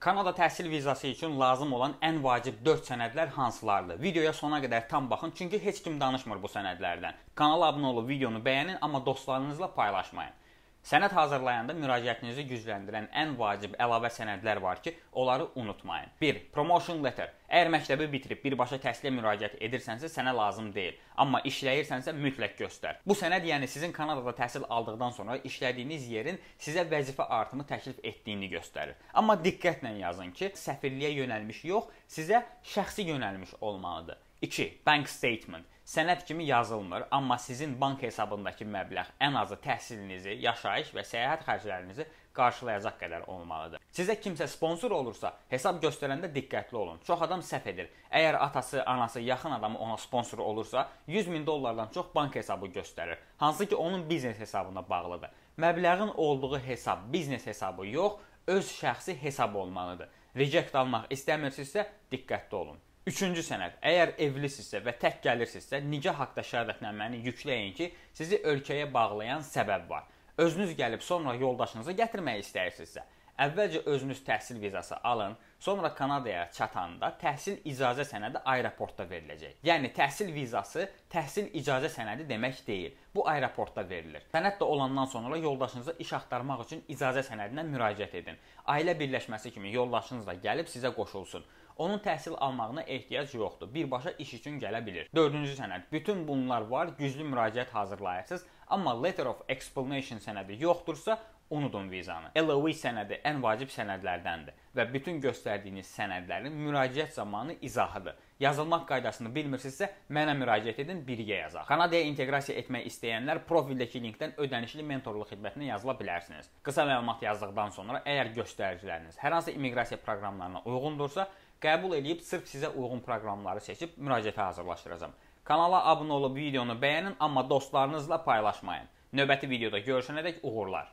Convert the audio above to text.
Kanada təhsil vizası üçün lazım olan ən vacib 4 sənədlər hansılardır? Videoya sona qədər tam baxın, çünki heç kim danışmır bu sənədlərdən. Kanala abunə olub videonu bəyənin, amma dostlarınızla paylaşmayın. Sənəd hazırlayanda müraciətinizi gücləndirən ən vacib əlavə sənədlər var ki, onları unutmayın. 1. Promotion letter. Əgər məktəbi bitirib birbaşa təhsilə müraciət edirsənsə, sənə lazım deyil. Amma işləyirsənsə mütləq göstər. Bu sənəd yəni sizin Kanadada təhsil aldıqdan sonra işlədiyiniz yerin sizə vəzifə artımı təklif etdiyini göstərir. Amma diqqətlə yazın ki, səfirliyə yönəlmiş yox, sizə şəxsi yönəlmiş olmalıdır. 2. Bank statement sənəd kimi yazılmır, amma sizin bank hesabındakı məbləğ ən azı təhsilinizi, yaşayış və səyahət xərclərinizi qarşılayacaq qədər olmalıdır. Sizə kimsə sponsor olursa, hesab göstərəndə diqqətli olun. Çox adam səhv edir. Əgər atası, anası, yaxın adamı ona sponsor olursa, 100 min dollardan çox bank hesabı göstərir, hansı ki onun biznes hesabına bağlıdır. Məbləğin olduğu hesab biznes hesabı yox, öz şəxsi hesab olmalıdır. Reject almaq istəmirsinizsə, diqqətli olun. Üçüncü sənəd. Əgər evlisinizsə və tək gəlirsinizsə, nikah haqqında şəhadətnaməni yükləyin ki, sizi ölkəyə bağlayan səbəb var. Özünüz gəlib sonra yoldaşınızı gətirmək istəyirsinizsə, əvvəlcə özünüz təhsil vizası alın. Sonra Kanadaya çatanda təhsil icazə sənədi aeroportda veriləcək. Yəni təhsil vizası təhsil icazə sənədi demək deyil. Bu aeroportda verilir. Sənəd də olandan sonra yoldaşınıza iş axtarmaq üçün icazə sənədinə müraciət edin. Ailə birləşməsi kimi yoldaşınız da gəlib sizə qoşulsun. Onun təhsil almağına ehtiyac yoxdur. Birbaşa iş üçün gələ bilir. 4-cü sənəd. Bütün bunlar var. Güclü müraciət hazırlayırsınız, amma letter of explanation sənədi yoxdursa, unudun vizanı. LOE sənədi ən vacib sənədlərdəndir və bütün göstər göstərdiyiniz sənədlərin müraciət zamanı izahıdır. Yazılmaq qaydasını bilmirsinizsə, mənə müraciət edin, birgə yazaq. Kanadaya inteqrasiya etmək istəyənlər profildəki linkdən ödənişli mentorluq xidmətinə yazıla bilərsiniz. Qısa məlumat yazdıqdan sonra əgər göstəriciləriniz hər hansı immiqrasiya proqramlarına uyğundursa, qəbul edib sırf sizə uyğun proqramları seçib müraciətə hazırlaşdıracağam. Kanala abunə olub videonu bəyənin, amma dostlarınızla paylaşmayın. Növbəti videoda görüşənədək uğurlar.